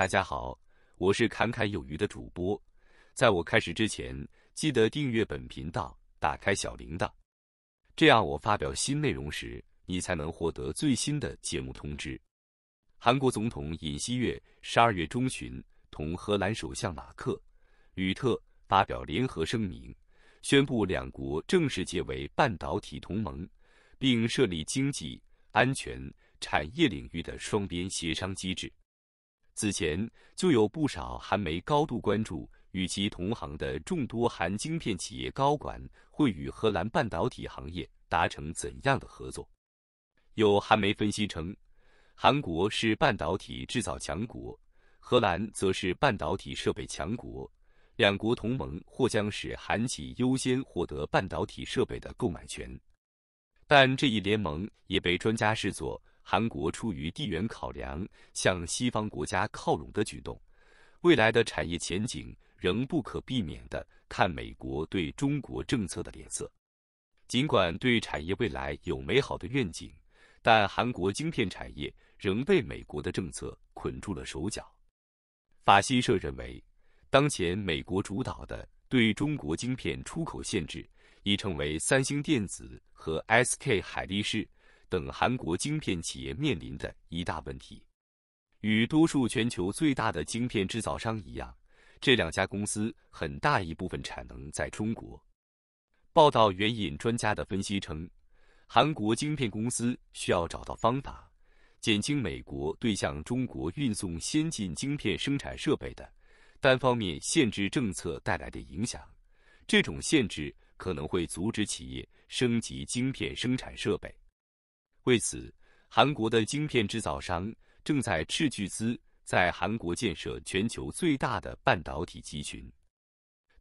大家好，我是侃侃有余的主播。在我开始之前，记得订阅本频道，打开小铃铛，这样我发表新内容时，你才能获得最新的节目通知。韩国总统尹锡月十二月中旬同荷兰首相马克吕特发表联合声明，宣布两国正式结为半导体同盟，并设立经济、安全、产业领域的双边协商机制。此前就有不少韩媒高度关注，与其同行的众多韩晶片企业高管会与荷兰半导体行业达成怎样的合作。有韩媒分析称，韩国是半导体制造强国，荷兰则是半导体设备强国，两国同盟或将使韩企优先获得半导体设备的购买权。但这一联盟也被专家视作。韩国出于地缘考量向西方国家靠拢的举动，未来的产业前景仍不可避免地看美国对中国政策的脸色。尽管对产业未来有美好的愿景，但韩国晶片产业仍被美国的政策捆住了手脚。法新社认为，当前美国主导的对中国晶片出口限制，已成为三星电子和 SK 海力士。等韩国晶片企业面临的一大问题，与多数全球最大的晶片制造商一样，这两家公司很大一部分产能在中国。报道援引专家的分析称，韩国晶片公司需要找到方法减轻美国对向中国运送先进晶片生产设备的单方面限制政策带来的影响。这种限制可能会阻止企业升级晶片生产设备。为此，韩国的晶片制造商正在斥巨资在韩国建设全球最大的半导体集群。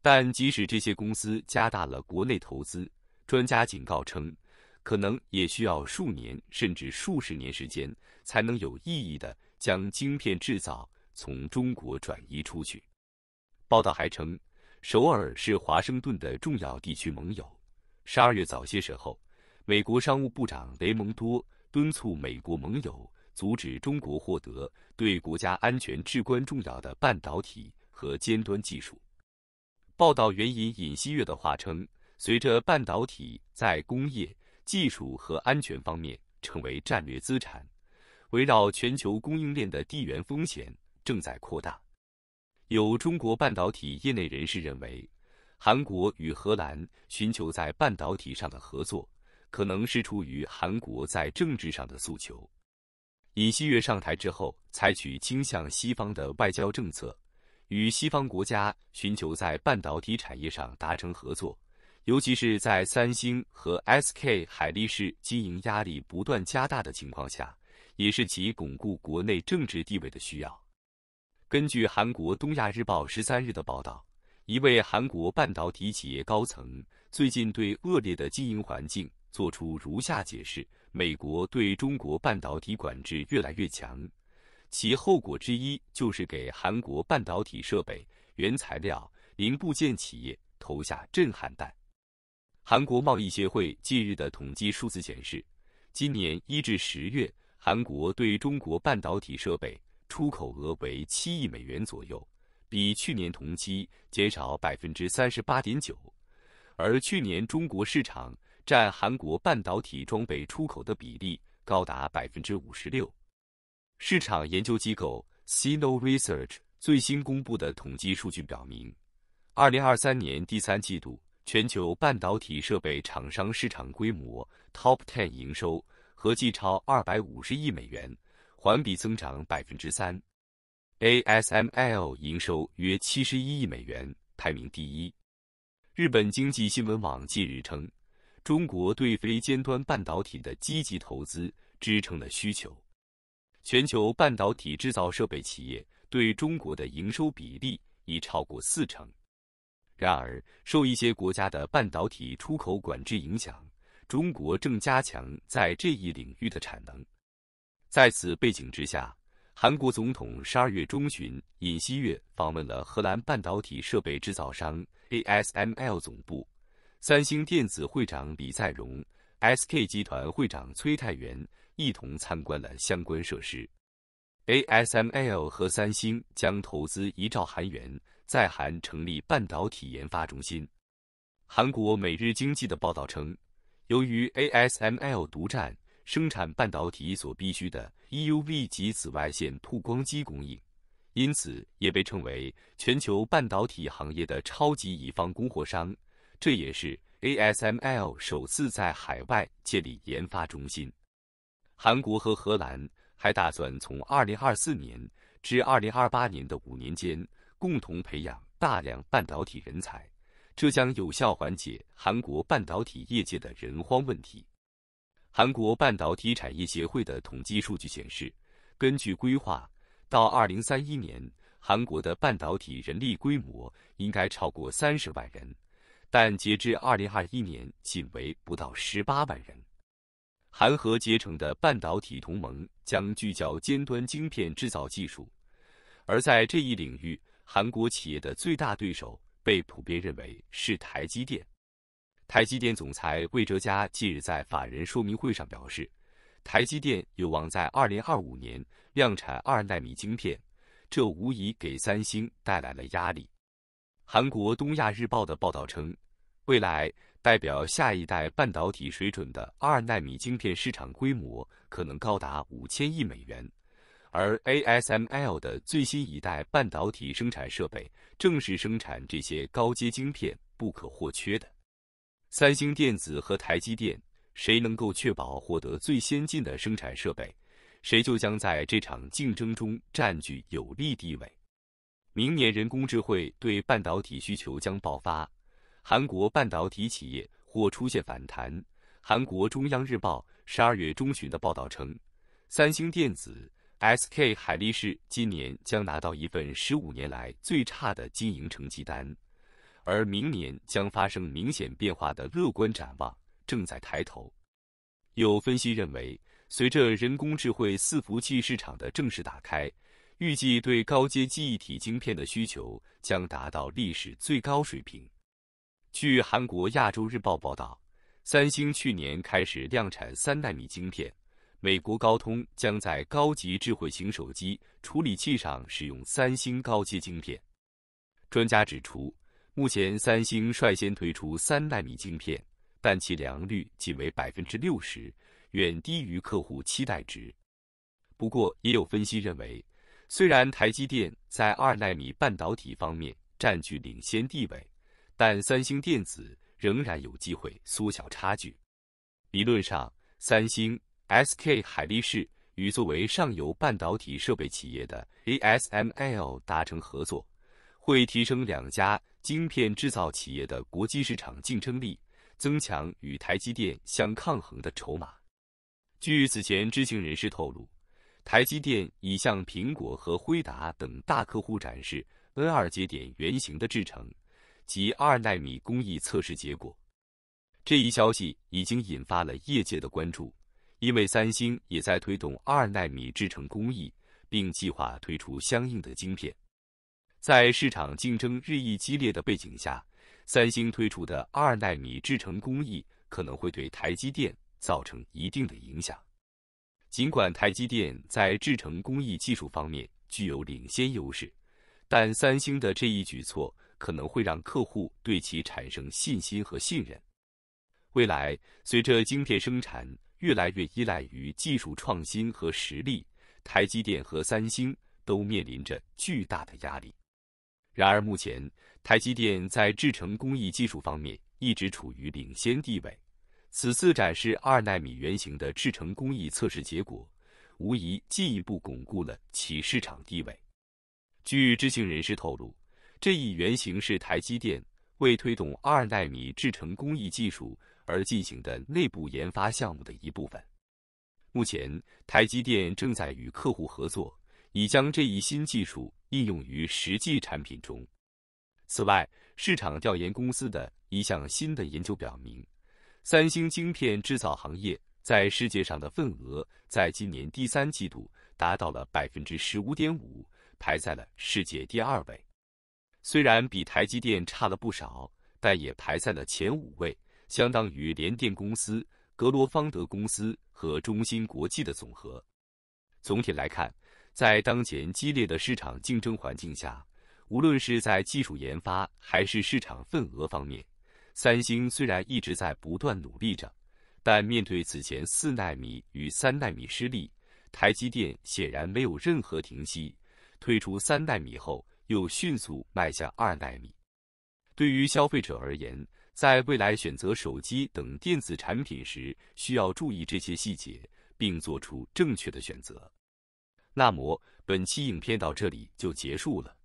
但即使这些公司加大了国内投资，专家警告称，可能也需要数年甚至数十年时间才能有意义地将晶片制造从中国转移出去。报道还称，首尔是华盛顿的重要地区盟友。十二月早些时候。美国商务部长雷蒙多敦促美国盟友阻止中国获得对国家安全至关重要的半导体和尖端技术。报道援引尹锡悦的话称：“随着半导体在工业技术和安全方面成为战略资产，围绕全球供应链的地缘风险正在扩大。”有中国半导体业内人士认为，韩国与荷兰寻求在半导体上的合作。可能是出于韩国在政治上的诉求。尹锡悦上台之后，采取倾向西方的外交政策，与西方国家寻求在半导体产业上达成合作，尤其是在三星和 SK 海力士经营压力不断加大的情况下，也是其巩固国内政治地位的需要。根据韩国《东亚日报》十三日的报道，一位韩国半导体企业高层最近对恶劣的经营环境。做出如下解释：美国对中国半导体管制越来越强，其后果之一就是给韩国半导体设备、原材料、零部件企业投下震撼弹。韩国贸易协会近日的统计数字显示，今年一至十月，韩国对中国半导体设备出口额为七亿美元左右，比去年同期减少百分之三十八点九。而去年中国市场占韩国半导体装备出口的比例高达百分之五十六。市场研究机构 Cno Research 最新公布的统计数据表明，二零二三年第三季度全球半导体设备厂商市场规模 Top Ten 营收合计超二百五十亿美元，环比增长百分之三。ASML 营收约七十一亿美元，排名第一。日本经济新闻网近日称。中国对非尖端半导体的积极投资支撑了需求。全球半导体制造设备企业对中国的营收比例已超过四成。然而，受一些国家的半导体出口管制影响，中国正加强在这一领域的产能。在此背景之下，韩国总统十二月中旬尹锡悦访问了荷兰半导体设备制造商 ASML 总部。三星电子会长李在镕、SK 集团会长崔泰源一同参观了相关设施。ASML 和三星将投资一兆韩元，在韩成立半导体研发中心。韩国《每日经济》的报道称，由于 ASML 独占生产半导体所必需的 EUV 级紫外线曝光机供应，因此也被称为全球半导体行业的超级乙方供货商。这也是 ASML 首次在海外建立研发中心。韩国和荷兰还打算从2024年至2028年的五年间，共同培养大量半导体人才，这将有效缓解韩国半导体业界的人荒问题。韩国半导体产业协会的统计数据显示，根据规划，到2031年，韩国的半导体人力规模应该超过30万人。但截至二零二一年，仅为不到十八万人。韩、核结成的半导体同盟将聚焦尖端晶片制造技术，而在这一领域，韩国企业的最大对手被普遍认为是台积电。台积电总裁魏哲嘉近日在法人说明会上表示，台积电有望在二零二五年量产二纳米晶片，这无疑给三星带来了压力。韩国《东亚日报》的报道称，未来代表下一代半导体水准的二纳米晶片市场规模可能高达五千亿美元，而 ASML 的最新一代半导体生产设备正是生产这些高阶晶片不可或缺的。三星电子和台积电，谁能够确保获得最先进的生产设备，谁就将在这场竞争中占据有利地位。明年人工智慧对半导体需求将爆发，韩国半导体企业或出现反弹。韩国中央日报十二月中旬的报道称，三星电子、SK 海力士今年将拿到一份十五年来最差的经营成绩单，而明年将发生明显变化的乐观展望正在抬头。有分析认为，随着人工智慧伺服器市场的正式打开。预计对高阶记忆体晶片的需求将达到历史最高水平。据韩国《亚洲日报》报道，三星去年开始量产三纳米晶片，美国高通将在高级智慧型手机处理器上使用三星高阶晶片。专家指出，目前三星率先推出三纳米晶片，但其良率仅为百分之六十，远低于客户期待值。不过，也有分析认为。虽然台积电在二纳米半导体方面占据领先地位，但三星电子仍然有机会缩小差距。理论上，三星、SK 海力士与作为上游半导体设备企业的 ASML 达成合作，会提升两家晶片制造企业的国际市场竞争力，增强与台积电相抗衡的筹码。据此前知情人士透露。台积电已向苹果和辉达等大客户展示 N 二节点原型的制程及二纳米工艺测试结果。这一消息已经引发了业界的关注，因为三星也在推动二纳米制程工艺，并计划推出相应的晶片。在市场竞争日益激烈的背景下，三星推出的二纳米制程工艺可能会对台积电造成一定的影响。尽管台积电在制程工艺技术方面具有领先优势，但三星的这一举措可能会让客户对其产生信心和信任。未来，随着晶片生产越来越依赖于技术创新和实力，台积电和三星都面临着巨大的压力。然而，目前台积电在制程工艺技术方面一直处于领先地位。此次展示二纳米原型的制程工艺测试结果，无疑进一步巩固了其市场地位。据知情人士透露，这一原型是台积电为推动二纳米制程工艺技术而进行的内部研发项目的一部分。目前，台积电正在与客户合作，以将这一新技术应用于实际产品中。此外，市场调研公司的一项新的研究表明。三星晶片制造行业在世界上的份额，在今年第三季度达到了百分之十五点五，排在了世界第二位。虽然比台积电差了不少，但也排在了前五位，相当于联电公司、格罗方德公司和中芯国际的总和。总体来看，在当前激烈的市场竞争环境下，无论是在技术研发还是市场份额方面。三星虽然一直在不断努力着，但面对此前四纳米与三纳米失利，台积电显然没有任何停息，推出三纳米后又迅速迈向二纳米。对于消费者而言，在未来选择手机等电子产品时，需要注意这些细节，并做出正确的选择。那么本期影片到这里就结束了，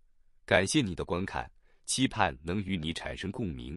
感谢你的观看，期盼能与你产生共鸣。